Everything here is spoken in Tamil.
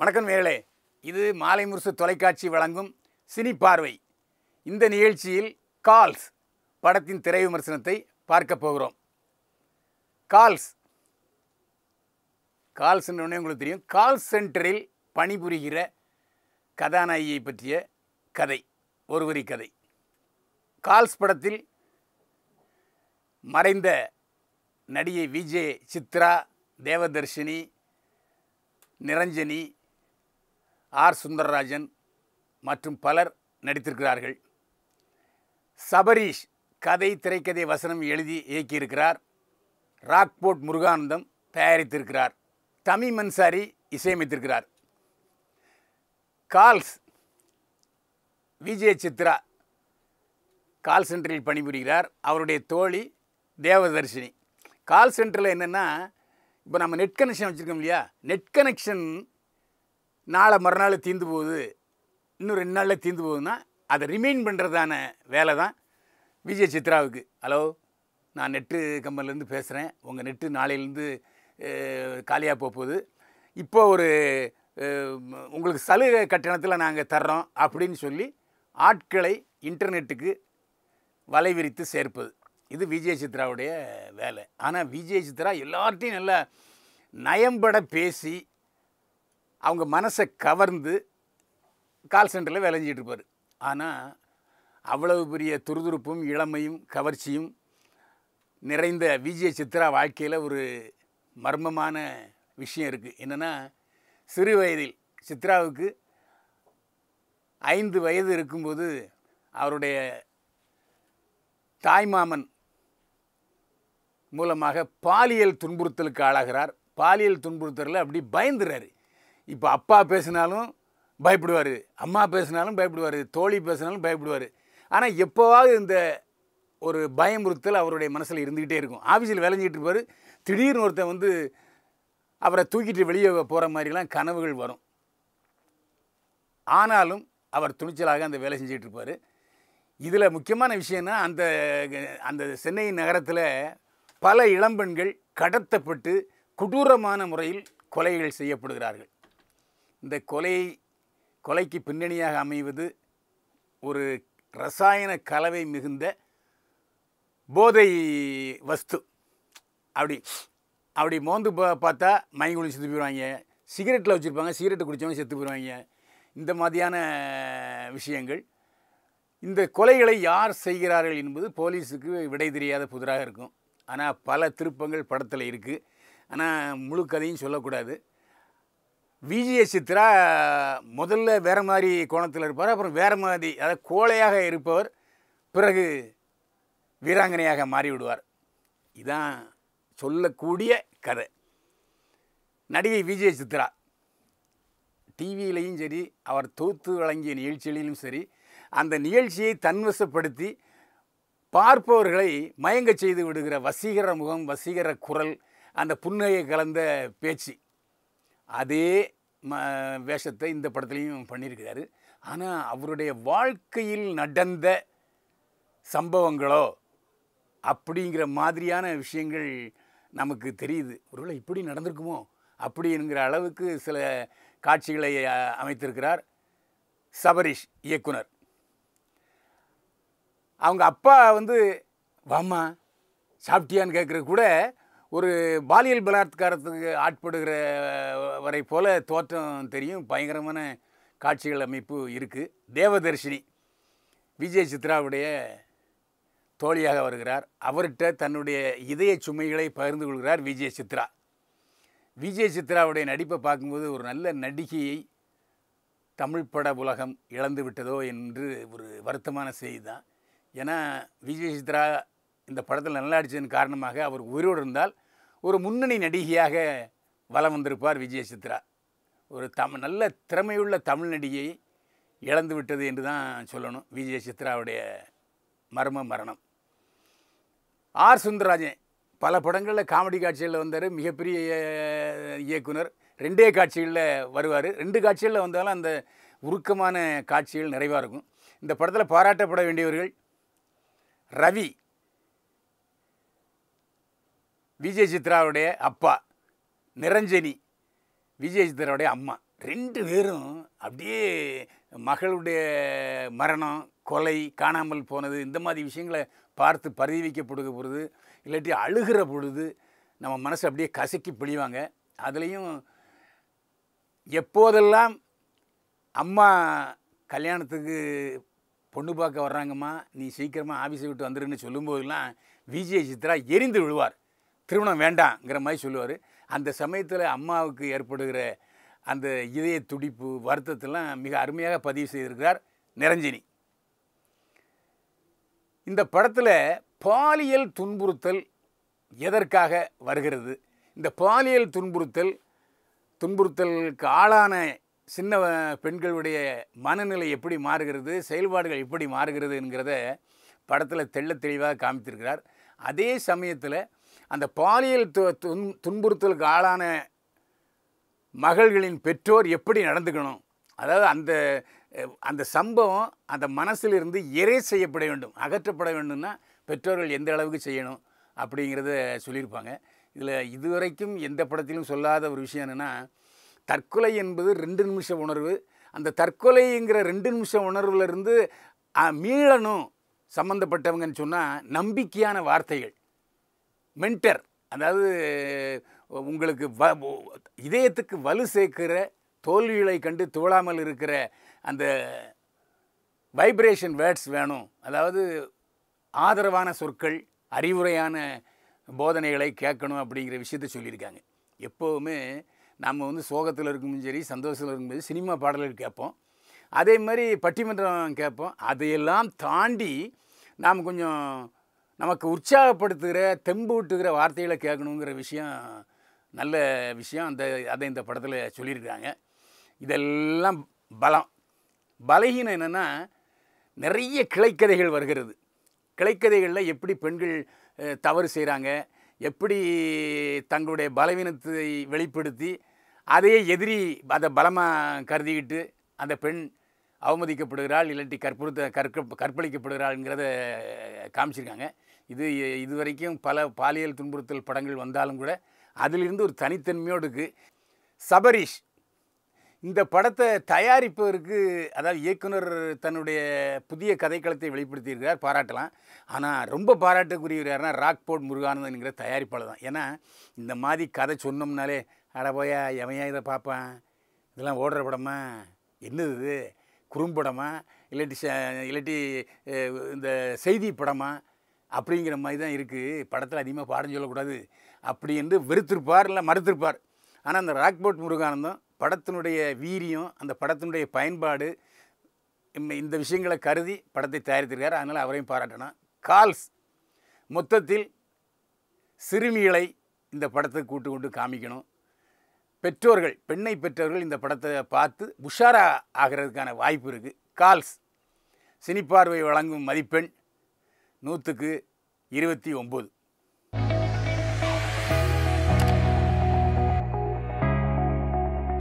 வணக்கம் நேர்களே இது மாலை முரசு தொலைக்காட்சி வழங்கும் சினி பார்வை இந்த நிகழ்ச்சியில் கால்ஸ் படத்தின் திரை விமர்சனத்தை பார்க்க போகிறோம் கால்ஸ் கால்ஸ் உடனே உங்களுக்கு தெரியும் கால் சென்டரில் பணிபுரிகிற கதாநாயகியை பற்றிய கதை ஒருவரி கதை கால்ஸ் படத்தில் மறைந்த நடிகை விஜே சித்ரா தேவதர்ஷினி நிரஞ்சனி ஆர் சுந்தரராஜன் மற்றும் பலர் நடித்திருக்கிறார்கள் சபரீஷ் கதை திரைக்கதை வசனம் எழுதி இயக்கியிருக்கிறார் ராக்போர்ட் முருகானந்தம் தயாரித்திருக்கிறார் தமிம் அன்சாரி இசையமைத்திருக்கிறார் கால்ஸ் விஜய சித்ரா கால் சென்டரில் பணிபுரிகிறார் அவருடைய தோழி தேவதர்ஷினி கால் சென்டரில் என்னென்னா இப்போ நம்ம நெட் கனெக்ஷன் வச்சுருக்கோம் இல்லையா நெட் கனெக்ஷன் நாளை மறுநாள் தீர்ந்து போகுது இன்னும் ரெண்டு நாளில் தீர்ந்து போகுதுன்னா அதை ரிமைன் பண்ணுறதான வேலை தான் விஜய் சித்ராவுக்கு ஹலோ நான் நெட்டு கம்பெனிலேருந்து பேசுகிறேன் உங்கள் நெட்டு நாளையிலேருந்து காலியாக போகுது இப்போ ஒரு உங்களுக்கு சலுகை கட்டணத்தில் நாங்கள் தர்றோம் அப்படின்னு சொல்லி ஆட்களை இன்டர்நெட்டுக்கு வலை விரித்து சேர்ப்பது இது விஜய் சித்ராவுடைய வேலை ஆனால் விஜய் சித்ரா எல்லார்ட்டையும் நல்லா நயம்பட பேசி அவங்க மனசை கவர்ந்து கால் சென்டரில் விளைஞ்சிட்டு இருப்பார் ஆனால் அவ்வளவு பெரிய துருதுருப்பும் இளமையும் கவர்ச்சியும் நிறைந்த விஜய சித்ரா வாழ்க்கையில் ஒரு மர்மமான விஷயம் இருக்குது என்னென்னா சிறு வயதில் சித்ராவுக்கு ஐந்து வயது இருக்கும்போது அவருடைய தாய்மாமன் மூலமாக பாலியல் துன்புறுத்தலுக்கு ஆளாகிறார் பாலியல் துன்புறுத்தலில் அப்படி பயந்துறாரு இப்போ அப்பா பேசினாலும் பயப்படுவார் அம்மா பேசினாலும் பயப்படுவார் தோழி பேசினாலும் பயப்படுவார் ஆனால் எப்போவாவது இந்த ஒரு பயமுறுத்தல் அவருடைய மனசில் இருந்துக்கிட்டே இருக்கும் ஆஃபீஸில் விளைஞ்சிட்டு இருப்பார் திடீர்னு ஒருத்தர் வந்து அவரை தூக்கிட்டு வெளியே போகிற மாதிரிலாம் கனவுகள் வரும் ஆனாலும் அவர் துணிச்சலாக அந்த வேலை செஞ்சிகிட்டு இருப்பார் இதில் முக்கியமான விஷயம்னா அந்த அந்த சென்னை நகரத்தில் பல இளம்பெண்கள் கடத்தப்பட்டு கொடூரமான முறையில் கொலைகள் செய்யப்படுகிறார்கள் இந்த கொலை கொலைக்கு பின்னணியாக அமைவது ஒரு ரசாயன கலவை மிகுந்த போதை வஸ்து அப்படி அப்படி மோந்து பா பார்த்தா மயங்கி குளிச்சு செத்து போயிடுவாங்க சிகரெட்டில் வச்சுருப்பாங்க சிகரெட்டு குடித்தவங்க செத்து போயிடுவாங்க இந்த மாதிரியான விஷயங்கள் இந்த கொலைகளை யார் செய்கிறார்கள் என்பது போலீஸுக்கு விடை தெரியாத புதிராக இருக்கும் ஆனால் பல திருப்பங்கள் படத்தில் இருக்குது ஆனால் முழு கதையும் சொல்லக்கூடாது விஜய சித்ரா முதல்ல வேறு மாதிரி கோணத்தில் இருப்பார் அப்புறம் வேறு மாதிரி அதாவது கோழையாக இருப்பவர் பிறகு வீராங்கனையாக மாறிவிடுவார் இதான் சொல்லக்கூடிய கதை நடிகை விஜய சித்ரா டிவியிலையும் சரி அவர் தொகுத்து வழங்கிய நிகழ்ச்சிகளிலும் சரி அந்த நிகழ்ச்சியை தன்வசப்படுத்தி பார்ப்பவர்களை மயங்க செய்து விடுகிற வசீகர முகம் வசீகர குரல் அந்த புன்னகை கலந்த பேச்சு அதே ம வேஷத்தை இந்த படத்துலேயும் பண்ணியிருக்கிறாரு ஆனால் அவருடைய வாழ்க்கையில் நடந்த சம்பவங்களோ அப்படிங்கிற மாதிரியான விஷயங்கள் நமக்கு தெரியுது ஒருவேளை இப்படி நடந்திருக்குமோ அப்படிங்கிற அளவுக்கு சில காட்சிகளை அமைத்திருக்கிறார் சபரிஷ் இயக்குனர் அவங்க அப்பா வந்து வாமா சாப்பிட்டியான்னு கேட்குற கூட ஒரு பாலியல் பலாத்காரத்துக்கு ஆட்படுகிற வரை போல் தோற்றம் தெரியும் பயங்கரமான காட்சிகள் அமைப்பு இருக்குது தேவதர்ஷினி விஜய் சித்ராவுடைய தோழியாக வருகிறார் அவர்கிட்ட தன்னுடைய இதய சுமைகளை பகிர்ந்து கொள்கிறார் விஜய் சித்ரா விஜய் சித்ராவுடைய நடிப்பை பார்க்கும்போது ஒரு நல்ல நடிகையை தமிழ் பட உலகம் இழந்து விட்டதோ என்று ஒரு வருத்தமான செய்தி தான் ஏன்னா விஜய் சித்ரா இந்த படத்தில் நல்லா அடித்ததன் காரணமாக அவர் உயிரோடு இருந்தால் ஒரு முன்னணி நடிகையாக வலம் வந்திருப்பார் விஜய சித்ரா ஒரு தம் நல்ல திறமையுள்ள தமிழ் நடிகையை இழந்து விட்டது என்று தான் சொல்லணும் விஜய சித்ராவுடைய மர்ம மரணம் ஆர் சுந்தரராஜன் பல படங்களில் காமெடி காட்சிகளில் வந்தார் மிகப்பெரிய இயக்குனர் ரெண்டே காட்சிகளில் வருவார் ரெண்டு காட்சிகளில் வந்தாலும் அந்த உருக்கமான காட்சிகள் நிறைவாக இருக்கும் இந்த படத்தில் பாராட்டப்பட வேண்டியவர்கள் ரவி விஜய் சித்ராவுடைய அப்பா நிரஞ்சனி விஜய் சித்ராவுடைய அம்மா ரெண்டு பேரும் அப்படியே மகளுடைய மரணம் கொலை காணாமல் போனது இந்த மாதிரி விஷயங்களை பார்த்து பரவி வைக்கப்படுகிற பொழுது இல்லாட்டி அழுகிற பொழுது நம்ம மனசு அப்படியே கசக்கி பிழிவாங்க அதுலேயும் எப்போதெல்லாம் அம்மா கல்யாணத்துக்கு பொண்ணு பார்க்க வர்றாங்கம்மா நீ சீக்கிரமாக ஆஃபீஸை விட்டு வந்துடுன்னு சொல்லும்போதெல்லாம் விஜய் சித்ரா எரிந்து விழுவார் திருமணம் வேண்டாங்கிற மாதிரி சொல்லுவார் அந்த சமயத்தில் அம்மாவுக்கு ஏற்படுகிற அந்த இதய துடிப்பு வருத்தத்தெல்லாம் மிக அருமையாக பதிவு செய்திருக்கிறார் நிரஞ்சினி இந்த படத்தில் பாலியல் துன்புறுத்தல் எதற்காக வருகிறது இந்த பாலியல் துன்புறுத்தல் துன்புறுத்தலுக்கு ஆளான சின்ன பெண்களுடைய மனநிலை எப்படி மாறுகிறது செயல்பாடுகள் எப்படி மாறுகிறது என்கிறத படத்தில் தெள்ள தெளிவாக காமித்திருக்கிறார் அதே சமயத்தில் அந்த பாலியல் து துன்புறுத்தலுக்கு ஆளான மகள்களின் பெற்றோர் எப்படி நடந்துக்கணும் அதாவது அந்த அந்த சம்பவம் அந்த மனசிலிருந்து எரே செய்யப்பட வேண்டும் அகற்றப்பட வேண்டும்னா பெற்றோர்கள் எந்த அளவுக்கு செய்யணும் அப்படிங்கிறத சொல்லியிருப்பாங்க இதில் இதுவரைக்கும் எந்த படத்திலும் சொல்லாத ஒரு விஷயம் என்னென்னா தற்கொலை என்பது ரெண்டு நிமிஷ உணர்வு அந்த தற்கொலைங்கிற ரெண்டு நிமிஷ உணர்வுலேருந்து மீளணும் சம்மந்தப்பட்டவங்கன்னு சொன்னால் நம்பிக்கையான வார்த்தைகள் மென்டர் அதாவது உங்களுக்கு வ இதயத்துக்கு வலு சேர்க்கிற தோல்விகளை கண்டு தோழாமல் இருக்கிற அந்த வைப்ரேஷன் வேர்ட்ஸ் வேணும் அதாவது ஆதரவான சொற்கள் அறிவுரையான போதனைகளை கேட்கணும் அப்படிங்கிற விஷயத்த சொல்லியிருக்காங்க எப்போவுமே நம்ம வந்து சோகத்தில் இருக்கும்போது சரி சந்தோஷத்தில் இருக்கும்போது சினிமா பாடல்கள் கேட்போம் அதே மாதிரி பட்டிமன்றம் கேட்போம் அதையெல்லாம் தாண்டி நாம் கொஞ்சம் நமக்கு உற்சாகப்படுத்துகிற தெம்பு விட்டுகிற வார்த்தைகளை கேட்கணுங்கிற விஷயம் நல்ல விஷயம் அந்த அதை இந்த படத்தில் சொல்லியிருக்காங்க இதெல்லாம் பலம் பலகீனம் என்னென்னா நிறைய கிளைக்கதைகள் வருகிறது கிளைக்கதைகளில் எப்படி பெண்கள் தவறு செய்கிறாங்க எப்படி தங்களுடைய பலவீனத்தை வெளிப்படுத்தி அதையே எதிரி அதை பலமாக கருதிக்கிட்டு அந்த பெண் அவமதிக்கப்படுகிறாள் இல்லாட்டி கற்புறுத்த கற்க கற்பழிக்கப்படுகிறாள்ங்கிறத காமிச்சிருக்காங்க இது இதுவரைக்கும் பல பாலியல் துன்புறுத்தல் படங்கள் வந்தாலும் கூட அதிலிருந்து ஒரு தனித்தன்மையோடு இருக்குது சபரீஷ் இந்த படத்தை தயாரிப்பவருக்கு அதாவது இயக்குனர் தன்னுடைய புதிய கதைக்களத்தை வெளிப்படுத்தியிருக்கிறார் பாராட்டலாம் ஆனால் ரொம்ப பாராட்டுக்குரியவர் யாருன்னா ராக்போர்ட் முருகானந்தன்கிற தயாரிப்பாளர் தான் ஏன்னா இந்த மாதிரி கதை சொன்னோம்னாலே அட போயா எவையா இதை பார்ப்பேன் இதெல்லாம் ஓடுற படமா என்னது இது குறும்படமா இல்லாட்டி இல்லாட்டி இந்த செய்தி படமா அப்படிங்கிற மாதிரி தான் இருக்குது படத்தில் அதிகமாக பாடம் சொல்லக்கூடாது அப்படி என்று வெறுத்திருப்பார் இல்லை மறுத்திருப்பார் ஆனால் அந்த ராக்போர்ட் முருகானந்தம் படத்தினுடைய வீரியம் அந்த படத்தினுடைய பயன்பாடு இந்த விஷயங்களை கருதி படத்தை தயாரித்திருக்கார் அதனால் அவரையும் பாராட்டணும் கால்ஸ் மொத்தத்தில் சிறுமிகளை இந்த படத்தை கூட்டு கொண்டு காமிக்கணும் பெற்றோர்கள் பெண்ணை பெற்றோர்கள் இந்த படத்தை பார்த்து உஷாரா ஆகிறதுக்கான வாய்ப்பு இருக்குது கால்ஸ் சினிப்பார்வை வழங்கும் மதிப்பெண் நூற்றுக்கு இருபத்தி ஒம்பது